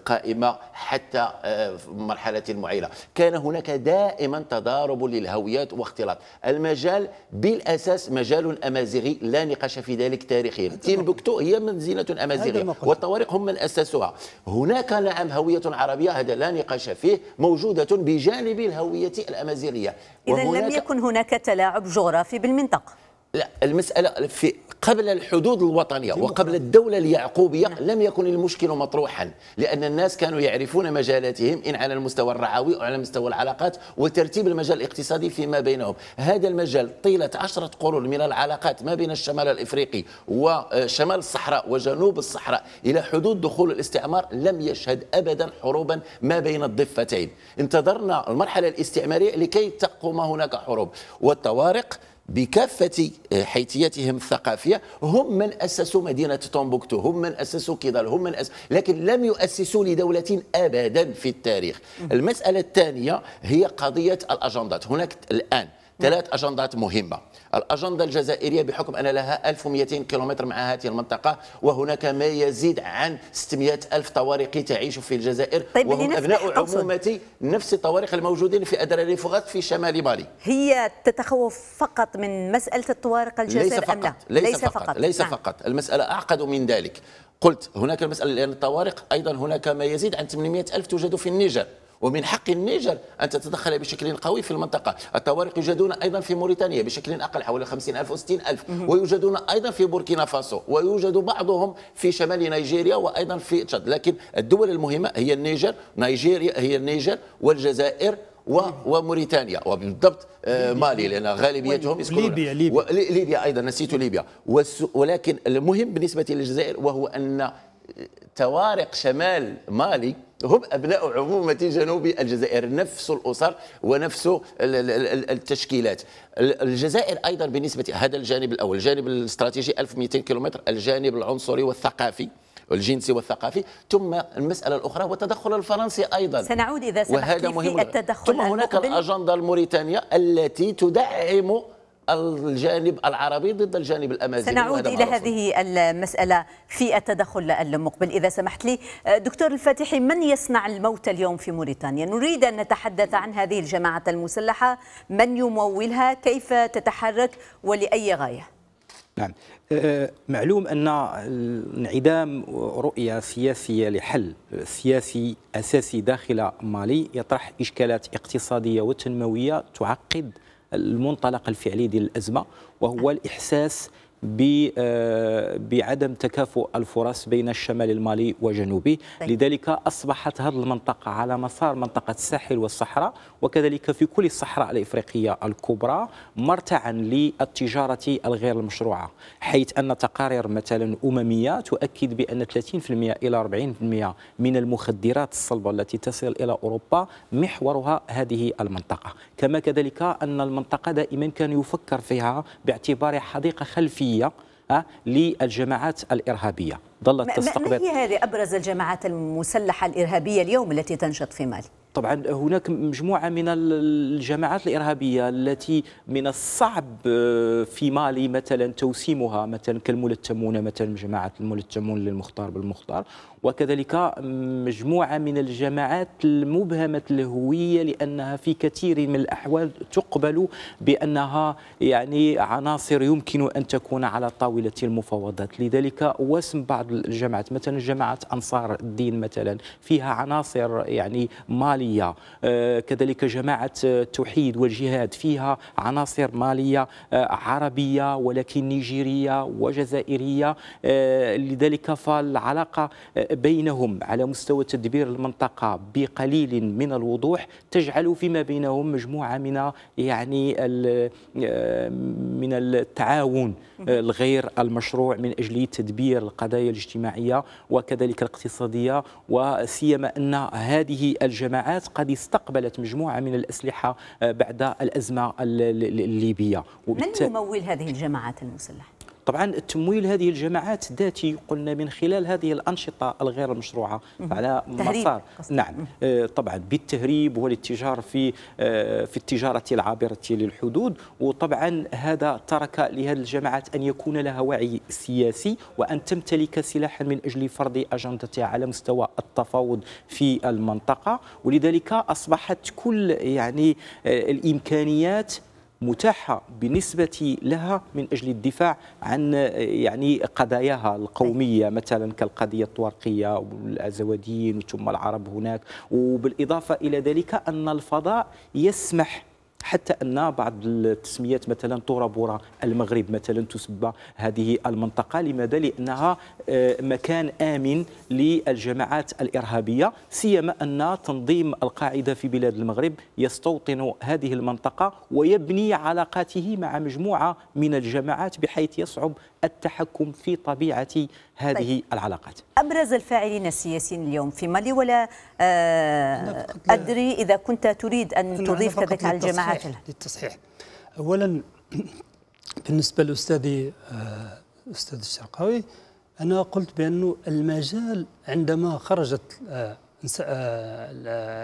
قائمه حتى آه، مرحله معينه، كان هناك دائما تضارب للهويات واختلاط، المجال بالاساس مجال امازيغي لا نقاش في ذلك تاريخيا، تيمبكتو هي منزله امازيغيه والطوارق هم من اسسوها، هناك نعم هويه عربيه هذا لا نقاش فيه موجوده بجانب الهويه الامازيغيه. اذا لم يكن هناك تلاعب جغرافي بالمنطقه. لا المسألة في قبل الحدود الوطنية وقبل الدولة نعم. اليعقوبية نعم. لم يكن المشكل مطروحا لأن الناس كانوا يعرفون مجالاتهم إن على المستوى الرعوي أو على مستوى العلاقات وترتيب المجال الاقتصادي فيما بينهم هذا المجال طيلة عشرة قرون من العلاقات ما بين الشمال الإفريقي وشمال الصحراء وجنوب الصحراء إلى حدود دخول الاستعمار لم يشهد أبدا حروبا ما بين الضفتين انتظرنا المرحلة الاستعمارية لكي تقوم هناك حروب والطوارق بكافة آه، حيتياتهم الثقافية هم من أسسوا مدينة تومبوكتو هم من أسسوا كيدال هم من أس... لكن لم يؤسسوا لدولة أبدا في التاريخ المسألة الثانية هي قضية الأجندات هناك الآن ثلاث أجندات مهمة الأجندة الجزائرية بحكم أن لها 1200 كيلومتر مع هذه المنطقة وهناك ما يزيد عن 600 ألف طوارقي تعيش في الجزائر طيب وهم أبناء عمومتي نفس الطوارق الموجودين في أدراري فغات في شمال مالي هي تتخوف فقط من مسألة الطوارق الجزائرية ليس فقط. أم لا؟ ليس, ليس فقط. فقط ليس نعم. فقط المسألة أعقد من ذلك قلت هناك المسألة لأن الطوارق أيضا هناك ما يزيد عن 800 ألف توجد في النيجر ومن حق النيجر أن تتدخل بشكل قوي في المنطقة الطوارق يوجدون أيضا في موريتانيا بشكل أقل حوالي 50 ألف 60 ألف ويوجدون أيضا في بوركينا فاسو ويوجد بعضهم في شمال نيجيريا وأيضا في تشاد لكن الدول المهمة هي النيجر نيجيريا هي النيجر والجزائر و... وموريتانيا وبالضبط آه، مالي لان غالبيتهم يسكنون ليبيا ليبيا ليبيا ايضا نسيت ليبيا ولكن المهم بالنسبه للجزائر وهو ان توارق شمال مالي هم ابناء عمومه جنوب الجزائر نفس الاسر ونفس التشكيلات الجزائر ايضا بالنسبه هذا الجانب الاول الجانب الاستراتيجي 1200 كيلومتر الجانب العنصري والثقافي الجنسي والثقافي ثم المساله الاخرى والتدخل الفرنسي ايضا سنعود اذا سمحت في مهم في التدخل ثم هناك الاجنده الموريتانيه التي تدعم الجانب العربي ضد الجانب الامازيغي سنعود الى هذه المساله في التدخل المقبل اذا سمحت لي دكتور الفاتحي من يصنع الموت اليوم في موريتانيا نريد ان نتحدث عن هذه الجماعه المسلحه من يمولها كيف تتحرك ولاي غايه نعم أه، معلوم ان انعدام رؤيه سياسيه لحل سياسي اساسي داخل مالي يطرح اشكالات اقتصاديه وتنمويه تعقد المنطلق الفعلي ديال الازمه وهو الاحساس آه، بعدم تكافؤ الفرص بين الشمال المالي وجنوبه طيب. لذلك أصبحت هذه المنطقة على مسار منطقة الساحل والصحراء وكذلك في كل الصحراء الإفريقية الكبرى مرتعا للتجارة الغير المشروعة حيث أن تقارير مثلا أممية تؤكد بأن 30% إلى 40% من المخدرات الصلبة التي تصل إلى أوروبا محورها هذه المنطقة كما كذلك أن المنطقة دائما كان يفكر فيها باعتبار حديقة خلفية العربية للجماعات الإرهابية ظلت تستقبل ما هي هذه أبرز الجماعات المسلحة الإرهابية اليوم التي تنشط في مالي؟ طبعا هناك مجموعه من الجماعات الارهابيه التي من الصعب آه، في مالي مثلا توسيمها مثلا كالملتمون مثلا جماعه الملتمون للمختار بالمختار وكذلك مجموعه من الجماعات المبهمه الهويه لانها في كثير من الاحوال تقبل بانها يعني عناصر يمكن ان تكون على طاوله المفاوضات لذلك وسم بعض الجماعات مثلا جماعه انصار الدين مثلا فيها عناصر يعني مالي مالية آه، كذلك جماعة آه، التوحيد والجهاد فيها عناصر مالية آه، عربية ولكن نيجيرية وجزائرية لذلك فالعلاقة بينهم على مستوى تدبير المنطقة بقليل من الوضوح تجعل فيما بينهم مجموعة من يعني من التعاون الغير المشروع من أجل تدبير القضايا الاجتماعية وكذلك الاقتصادية وسيما أن هذه الجماعات الجماعات قد استقبلت مجموعه من الاسلحه آه، بعد الازمه الليبيه وبت... من يمول هذه الجماعات المسلحه طبعا تمويل هذه الجماعات ذاتي قلنا من خلال هذه الأنشطة الغير المشروعة على مسار نعم آه، طبعا بالتهريب والاتجار في آه، في التجارة العابرة للحدود وطبعا هذا ترك لهذه الجماعات أن يكون لها وعي سياسي وأن تمتلك سلاحا من أجل فرض أجندتها على مستوى التفاوض في المنطقة ولذلك أصبحت كل يعني آه، الإمكانيات متاحه بنسبه لها من اجل الدفاع عن يعني قضاياها القوميه مثلا كالقضيه الطوارقيه والازوادين ثم العرب هناك وبالاضافه الى ذلك ان الفضاء يسمح حتى ان بعض التسميات مثلا طرابورا المغرب مثلا تسبى هذه المنطقه لماذا لانها آه، مكان امن للجماعات الارهابيه سيما ان تنظيم القاعده في بلاد المغرب يستوطن هذه المنطقه ويبني علاقاته مع مجموعه من الجماعات بحيث يصعب التحكم في طبيعه هذه طيب. العلاقات ابرز الفاعلين السياسيين اليوم في مالي ولا آه، أدري إذا كنت تريد أن تضيف كذلك على الجماعات للتصحيح أولا بالنسبة للأستاذ آه، أستاذ الشرقاوي أنا قلت بأنه المجال عندما خرجت آه،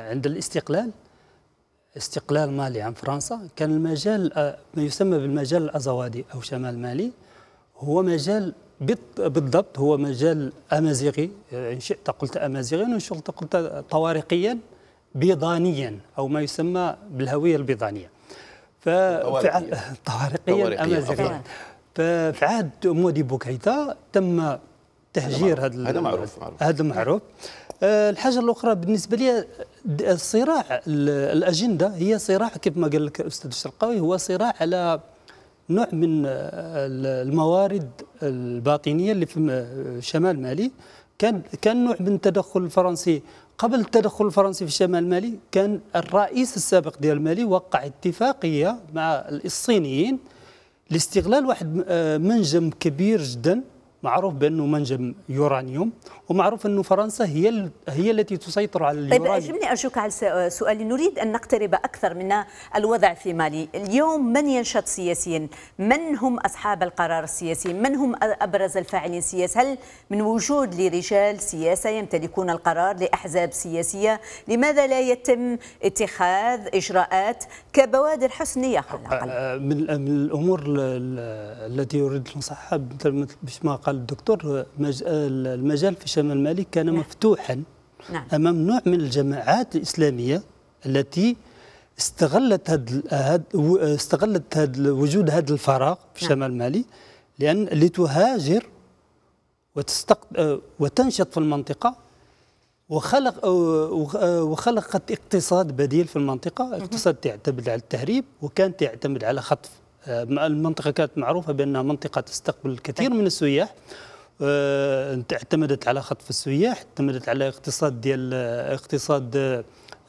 عند الاستقلال استقلال مالي عن فرنسا كان المجال ما يسمى بالمجال الأزوادي أو شمال مالي هو مجال بالضبط هو مجال أمازيغي إن شئت قلت أمازيغيا وإن شئت قلت طوارقيا بيضانيا أو ما يسمى بالهوية البيضانية طوارقيا أمازيغيا ففي عهد مودي بوكيتا تم تهجير هذا هذا معروف هذا معروف آه، الحاجه الاخرى بالنسبه لي الصراع الاجنده هي صراع كيف ما قال لك الاستاذ الشرقاوي هو صراع على نوع من آه، الموارد الباطنيه اللي في آه، شمال مالي كان كان نوع من التدخل الفرنسي قبل التدخل الفرنسي في شمال مالي كان الرئيس السابق ديال مالي وقع اتفاقيه مع الصينيين لاستغلال واحد آه، منجم كبير جدا معروف بانه منجم يورانيوم ومعروف انه فرنسا هي هي التي تسيطر على طيب، اليورانيوم طيب اجبني ارجوك على سؤالي نريد ان نقترب اكثر من الوضع في مالي اليوم من ينشط سياسيا من هم اصحاب القرار السياسي من هم ابرز الفاعلين السياسي هل من وجود لرجال سياسه يمتلكون القرار لاحزاب سياسيه لماذا لا يتم اتخاذ اجراءات كبوادر حسنيه على الاقل من الامور التي اريد نصحها مثل ما قال قال الدكتور المجال في شمال المالك كان نعم. مفتوحا نعم. أمام نوع من الجماعات الإسلامية التي استغلت هاد هاد استغلت هاد وجود هذا الفراغ في نعم. شمال مالي لأن لتهاجر وتستق... وتنشط في المنطقة وخلق وخلقت اقتصاد بديل في المنطقة اقتصاد تعتمد على التهريب وكان تعتمد على خطف المنطقة كانت معروفة بأنها منطقة تستقبل الكثير من السياح آه، اعتمدت على خطف السياح اعتمدت على اقتصاد ديال اقتصاد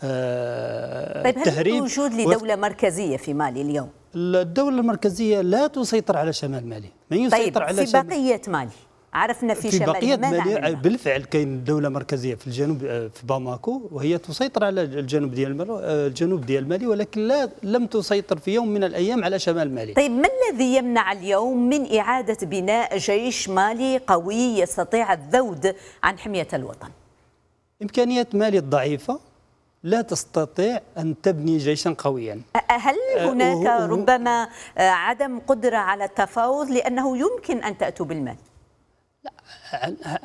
آه، طيب هل وجود لدولة مركزية في مالي اليوم؟ الدولة المركزية لا تسيطر على شمال مالي من يسيطر طيب على في بقية مالي عرفنا في, في شمال بقية مانع بالفعل كاين دولة مركزية في الجنوب آه، في باماكو وهي تسيطر على الجنوب ديال آه، الجنوب ديال مالي ولكن لا لم تسيطر في يوم من الأيام على شمال مالي طيب ما الذي يمنع اليوم من إعادة بناء جيش مالي قوي يستطيع الذود عن حمية الوطن؟ إمكانيات مالي الضعيفة لا تستطيع أن تبني جيشا قويا هل آه، هناك ربما عدم قدرة على التفاوض لأنه يمكن أن تأتوا بالمال؟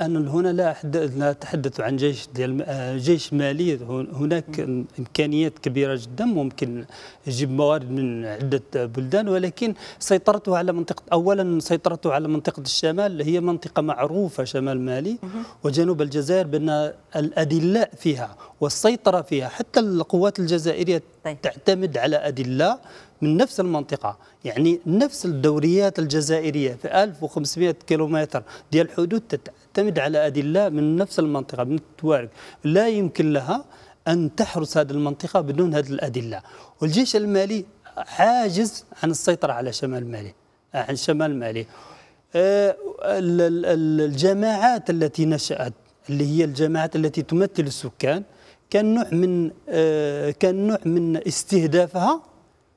أنا هنا لا أتحدث عن جيش ديال آه، جيش مالي هناك إمكانيات كبيرة جدا ممكن يجيب موارد من عدة بلدان ولكن سيطرته على منطقة أولا سيطرته على منطقة الشمال هي منطقة معروفة شمال مالي وجنوب الجزائر بأن الأدلاء فيها والسيطرة فيها حتى القوات الجزائرية طيب. تعتمد على ادله من نفس المنطقة يعني نفس الدوريات الجزائرية في 1500 كيلومتر ديال الحدود تعتمد على أدلة من نفس المنطقة من التوارك لا يمكن لها أن تحرس هذه المنطقة بدون هذه الأدلة والجيش المالي عاجز عن السيطرة على شمال مالي عن شمال مالي آه، الجماعات التي نشأت اللي هي الجماعات التي تمثل السكان كان نوع من آه، كان نوع من استهدافها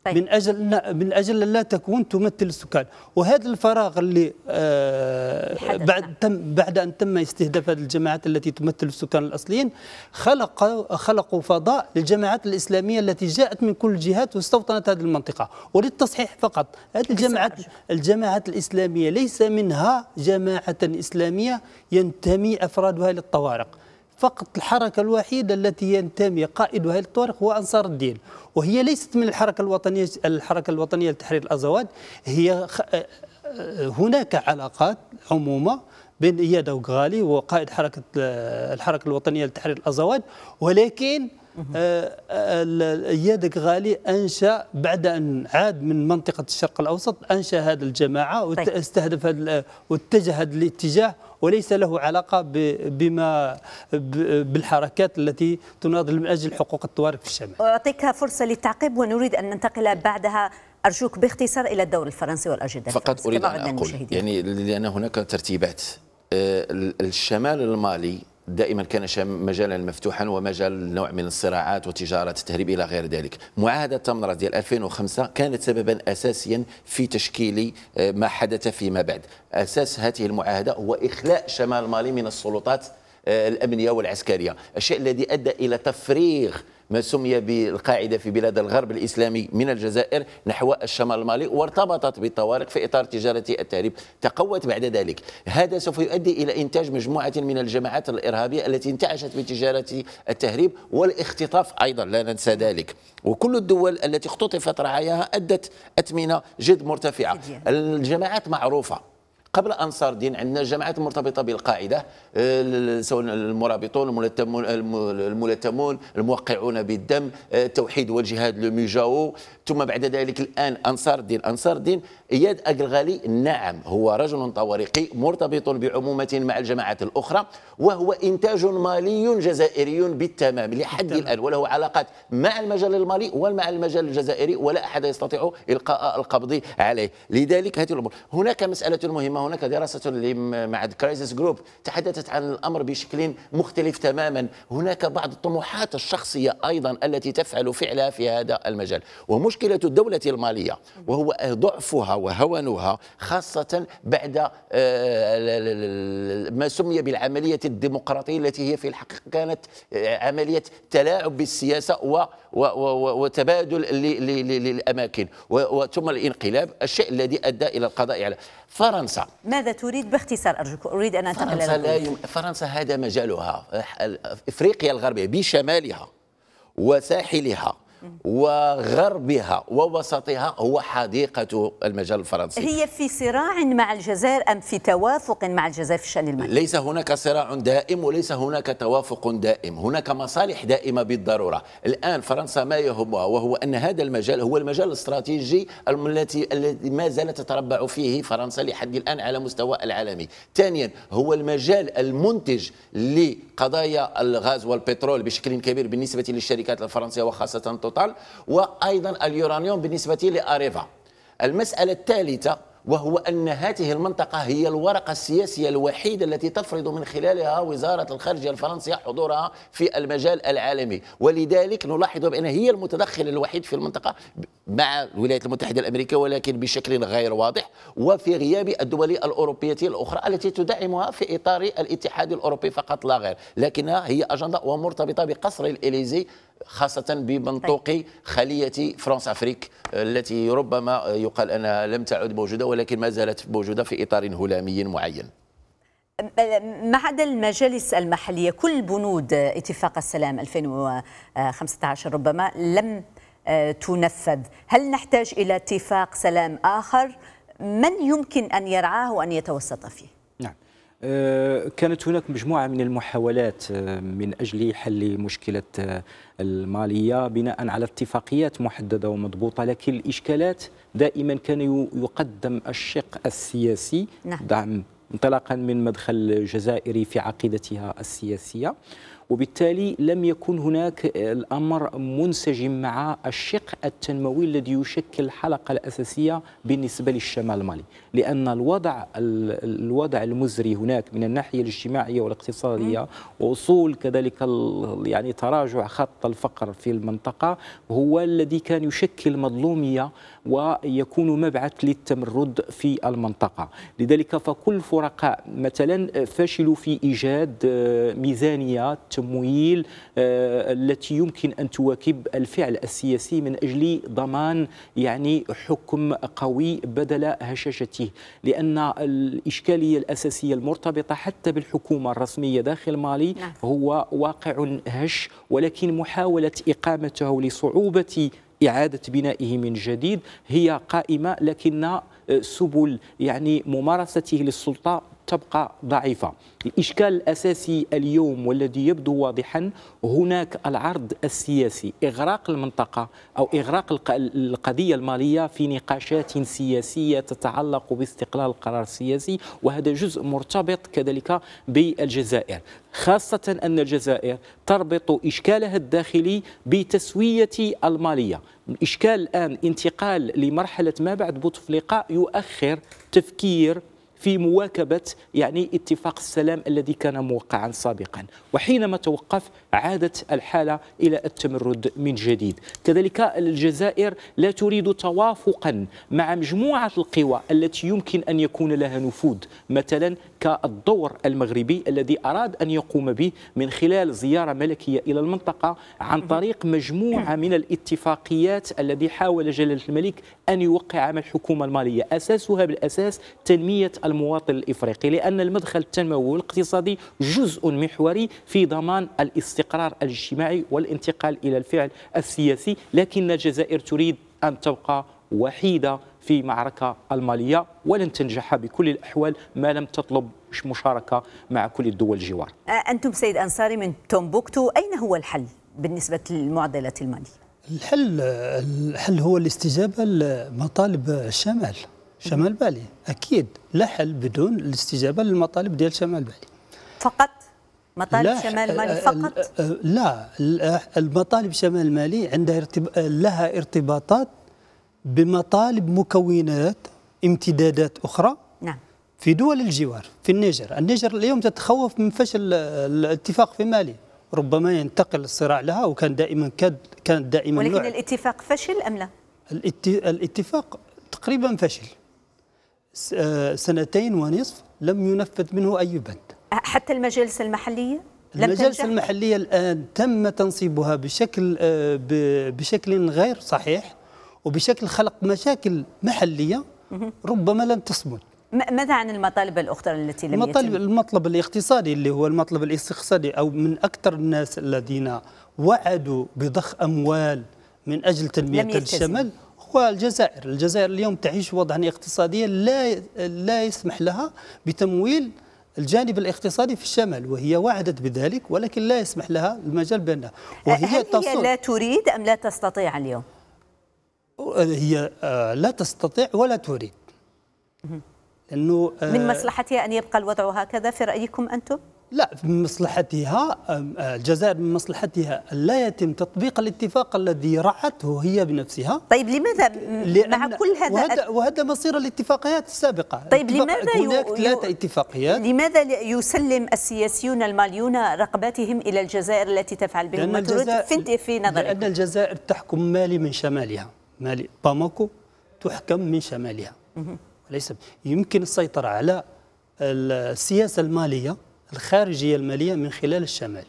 طيب. من اجل من اجل لا تكون تمثل السكان وهذا الفراغ اللي آه بعد نعم. تم بعد ان تم استهداف هذه الجماعات التي تمثل السكان الاصليين خلق خلقوا فضاء للجماعات الاسلاميه التي جاءت من كل الجهات واستوطنت هذه المنطقه وللتصحيح فقط هذه الجماعات الجماعات الاسلاميه ليس منها جماعه اسلاميه ينتمي افرادها للطوارق فقط الحركة الوحيدة التي ينتمي قائدها للطوارق هو أنصار الدين وهي ليست من الحركة الوطنية الحركة الوطنية لتحرير الأزواج هي هناك علاقات عمومة بين إياد أوغالي وقائد حركة الحركة الوطنية لتحرير الأزواج ولكن ايادك آه، آه، غالي انشا بعد ان عاد من منطقه الشرق الاوسط انشا هذا الجماعه طيب. واستهدف هذا واتجه هذا الاتجاه وليس له علاقه بما بالحركات التي تناضل من اجل حقوق الطوارئ في الشمال. اعطيك فرصه للتعقيب ونريد ان ننتقل بعدها أرجوك باختصار إلى الدور الفرنسي والأجندة فقط أريد أن أقول يعني لأن هناك ترتيبات آه، الشمال المالي دائما كان مجالا مفتوحا ومجال نوع من الصراعات وتجاره التهريب الى غير ذلك معاهده تمنره ديال 2005 كانت سببا اساسيا في تشكيل آه، ما حدث فيما بعد اساس هذه المعاهده هو اخلاء شمال مالي من السلطات آه، الامنيه والعسكريه الشيء الذي ادى الى تفريغ ما سمي بالقاعدة في بلاد الغرب الإسلامي من الجزائر نحو الشمال المالي وارتبطت بالطوارق في إطار تجارة التهريب تقوت بعد ذلك هذا سوف يؤدي إلى إنتاج مجموعة من الجماعات الإرهابية التي انتعشت بتجارة التهريب والاختطاف أيضا لا ننسى ذلك وكل الدول التي اختطفت رعاياها أدت أثمنة جد مرتفعة الجماعات معروفة قبل انصار الدين عندنا الجماعات المرتبطه بالقاعده آه، سواء المرابطون الملتمون الموقعون بالدم آه، التوحيد والجهاد لو ثم بعد ذلك الان انصار الدين انصار الدين إياد أقلغالي نعم هو رجل طوارقي مرتبط بعمومة مع الجماعات الأخرى وهو إنتاج مالي جزائري بالتمام لحد الآن وله علاقات مع المجال المالي ومع المجال الجزائري ولا أحد يستطيع إلقاء القبض عليه لذلك هذه الأمور هناك مسألة مهمة هناك دراسة لمعهد كرايسس جروب تحدثت عن الأمر بشكل مختلف تماما هناك بعض الطموحات الشخصية أيضا التي تفعل فعلها في هذا المجال ومشكلة الدولة المالية وهو ضعفها وهونوها خاصة بعد آه، ما سمي بالعملية الديمقراطية التي هي في الحقيقة كانت آه، عملية تلاعب بالسياسة وتبادل للأماكن وثم الانقلاب الشيء الذي أدى إلى القضاء على فرنسا ماذا تريد باختصار أرجوك أريد أن أنتقل فرنسا, لا يم... فرنسا هذا مجالها إفريقيا الغربية بشمالها وساحلها وغربها ووسطها هو حديقة المجال الفرنسي هي في صراع مع الجزائر أم في توافق مع الجزائر في الشأن المالي؟ ليس هناك صراع دائم وليس هناك توافق دائم هناك مصالح دائمة بالضرورة الآن فرنسا ما يهمها وهو أن هذا المجال هو المجال الاستراتيجي التي الذي ما زالت تتربع فيه فرنسا لحد الآن على مستوى العالمي ثانيا هو المجال المنتج لقضايا الغاز والبترول بشكل كبير بالنسبة للشركات الفرنسية وخاصة توتال وايضا اليورانيوم بالنسبه لاريفا المساله الثالثه وهو أن هذه المنطقة هي الورقة السياسية الوحيدة التي تفرض من خلالها وزارة الخارجية الفرنسية حضورها في المجال العالمي ولذلك نلاحظ بأن هي المتدخل الوحيد في المنطقة مع الولايات المتحدة الأمريكية ولكن بشكل غير واضح وفي غياب الدول الأوروبية الأخرى التي تدعمها في إطار الاتحاد الأوروبي فقط لا غير لكنها هي أجندة ومرتبطة بقصر الإليزي خاصة بمنطوق طيب. خلية فرنسا أفريك آه، التي ربما يقال أنها لم تعد موجودة ولكن ما زالت موجودة في إطار هلامي معين ما عدا المجالس المحلية كل بنود اتفاق السلام 2015 ربما لم آه، تنفذ هل نحتاج إلى اتفاق سلام آخر من يمكن أن يرعاه وأن يتوسط فيه؟ آه، كانت هناك مجموعة من المحاولات آه، من أجل حل مشكلة آه، المالية بناء على اتفاقيات محددة ومضبوطة لكن الإشكالات دائما كان يقدم الشق السياسي نعم. دعم انطلاقا من مدخل الجزائري في عقيدتها السياسية وبالتالي لم يكن هناك الأمر منسجم مع الشق التنموي الذي يشكل الحلقة الأساسية بالنسبة للشمال المالي لأن الوضع الوضع المزري هناك من الناحية الاجتماعية والاقتصادية ووصول كذلك يعني تراجع خط الفقر في المنطقة هو الذي كان يشكل مظلومية ويكون مبعث للتمرد في المنطقة لذلك فكل فرقاء مثلا فشلوا في إيجاد آه، ميزانية التمويل آه، التي يمكن أن تواكب الفعل السياسي من أجل ضمان يعني حكم قوي بدل هشاشته لأن الإشكالية الأساسية المرتبطة حتى بالحكومة الرسمية داخل مالي نعم. هو واقع هش ولكن محاولة إقامته لصعوبة إعادة بنائه من جديد هي قائمة لكن سبل يعني ممارسته للسلطة تبقى ضعيفة الإشكال الأساسي اليوم والذي يبدو واضحا هناك العرض السياسي إغراق المنطقة أو إغراق القضية المالية في نقاشات سياسية تتعلق باستقلال القرار السياسي وهذا جزء مرتبط كذلك بالجزائر خاصة أن الجزائر تربط إشكالها الداخلي بتسوية المالية الإشكال الآن انتقال لمرحلة ما بعد بوتفليقة يؤخر تفكير في مواكبة يعني اتفاق السلام الذي كان موقعا سابقا وحينما توقف عادت الحالة إلى التمرد من جديد كذلك الجزائر لا تريد توافقا مع مجموعة القوى التي يمكن أن يكون لها نفوذ مثلا كالدور المغربي الذي أراد أن يقوم به من خلال زيارة ملكية إلى المنطقة عن طريق مجموعة من الاتفاقيات الذي حاول جلالة الملك أن يوقع مع الحكومة المالية أساسها بالأساس تنمية المواطن الإفريقي لأن المدخل التنموي والاقتصادي جزء محوري في ضمان الاستقرار الاستقرار الاجتماعي والانتقال إلى الفعل السياسي لكن الجزائر تريد أن تبقى وحيدة في معركة المالية ولن تنجح بكل الأحوال ما لم تطلب مشاركة مع كل الدول الجوار أنتم سيد أنصاري من تومبوكتو أين هو الحل بالنسبة للمعضلة المالية؟ الحل الحل هو الاستجابة لمطالب الشمال شمال بالي أكيد لا حل بدون الاستجابة للمطالب ديال شمال بالي فقط مطالب شمال مالي أه، أه، فقط؟ أه، لا المطالب شمال مالي عندها ارتب... لها ارتباطات بمطالب مكونات امتدادات أخرى نعم في دول الجوار في النيجر النيجر اليوم تتخوف من فشل الاتفاق في مالي ربما ينتقل الصراع لها وكان دائما كانت دائما ولكن نوع. الاتفاق فشل أم لا؟ الاتفاق تقريبا فشل سنتين ونصف لم ينفذ منه أي بند حتى المجالس المحلية المجالس المحلية الآن تم تنصيبها بشكل آه، بشكل غير صحيح وبشكل خلق مشاكل محلية ربما لن تصمد ماذا عن المطالب الاخرى التي لم المطالب يتم؟ المطلب الاقتصادي اللي هو المطلب الاستقصادي او من اكثر الناس الذين وعدوا بضخ اموال من اجل تنميه الشمال هو الجزائر، الجزائر اليوم تعيش وضعا اقتصاديا لا لا يسمح لها بتمويل الجانب الاقتصادي في الشمال وهي وعدت بذلك ولكن لا يسمح لها المجال بأنها وهي هل هي لا تريد أم لا تستطيع اليوم؟ هي آه، لا تستطيع ولا تريد لأنه من آه، مصلحتها أن يبقى الوضع هكذا في رأيكم أنتم؟ لا من مصلحتها آه، الجزائر من مصلحتها لا يتم تطبيق الاتفاق الذي رعته هي بنفسها طيب لماذا مع كل هذا وهذا, وهذا مصير الاتفاقيات السابقه طيب لماذا هناك ثلاثة اتفاقيات لماذا يسلم السياسيون الماليون رقبتهم الى الجزائر التي تفعل بهم ما في, في نظرك لان الجزائر تحكم مالي من شمالها مالي باماكو تحكم من شمالها ليس يمكن السيطره على السياسه الماليه الخارجية المالية من خلال الشمال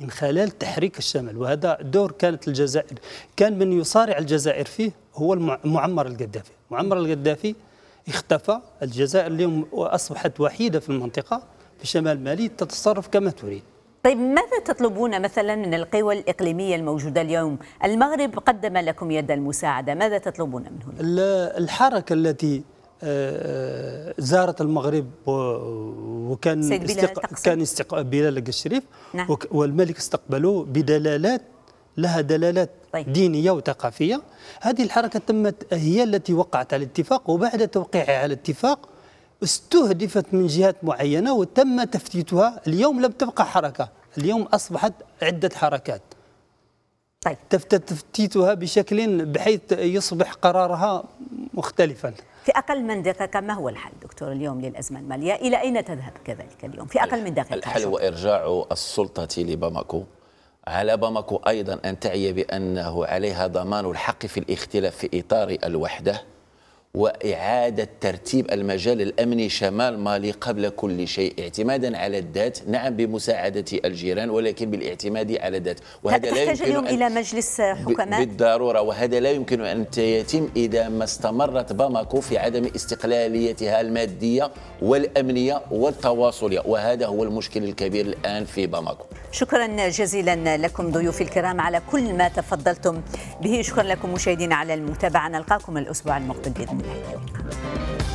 من خلال تحريك الشمال وهذا دور كانت الجزائر كان من يصارع الجزائر فيه هو معمر القذافي معمر القذافي اختفى الجزائر اليوم أصبحت وحيدة في المنطقة في شمال مالي تتصرف كما تريد طيب ماذا تطلبون مثلا من القوى الإقليمية الموجودة اليوم المغرب قدم لكم يد المساعدة ماذا تطلبون منه الحركة التي آه، زارت المغرب وكان استق... كان استق... بلال الشريف نعم. وك... والملك استقبله بدلالات لها دلالات طيب. دينيه وثقافيه هذه الحركه تمت هي التي وقعت على الاتفاق وبعد توقيعها على الاتفاق استهدفت من جهات معينه وتم تفتيتها اليوم لم تبقى حركه اليوم اصبحت عده حركات طيب تفتيتها بشكل بحيث يصبح قرارها مختلفا في أقل من دقيقة ما هو الحل دكتور اليوم للأزمة المالية إلى أين تذهب كذلك اليوم في أقل من دقيقة الحل هو إرجاع السلطة لباماكو على باماكو أيضا أن تعي بأنه عليها ضمان الحق في الاختلاف في إطار الوحدة وإعادة ترتيب المجال الأمني شمال مالي قبل كل شيء اعتمادا على الذات نعم بمساعدة الجيران ولكن بالاعتماد على الذات وهذا لا يمكن اليوم إلى مجلس حكماء بالضرورة وهذا لا يمكن أن يتم إذا ما استمرت باماكو في عدم استقلاليتها المادية والأمنية والتواصلية وهذا هو المشكل الكبير الآن في باماكو شكرا جزيلا لكم ضيوفي الكرام على كل ما تفضلتم به شكرا لكم مشاهدينا على المتابعة نلقاكم الأسبوع المقبل بإذن الله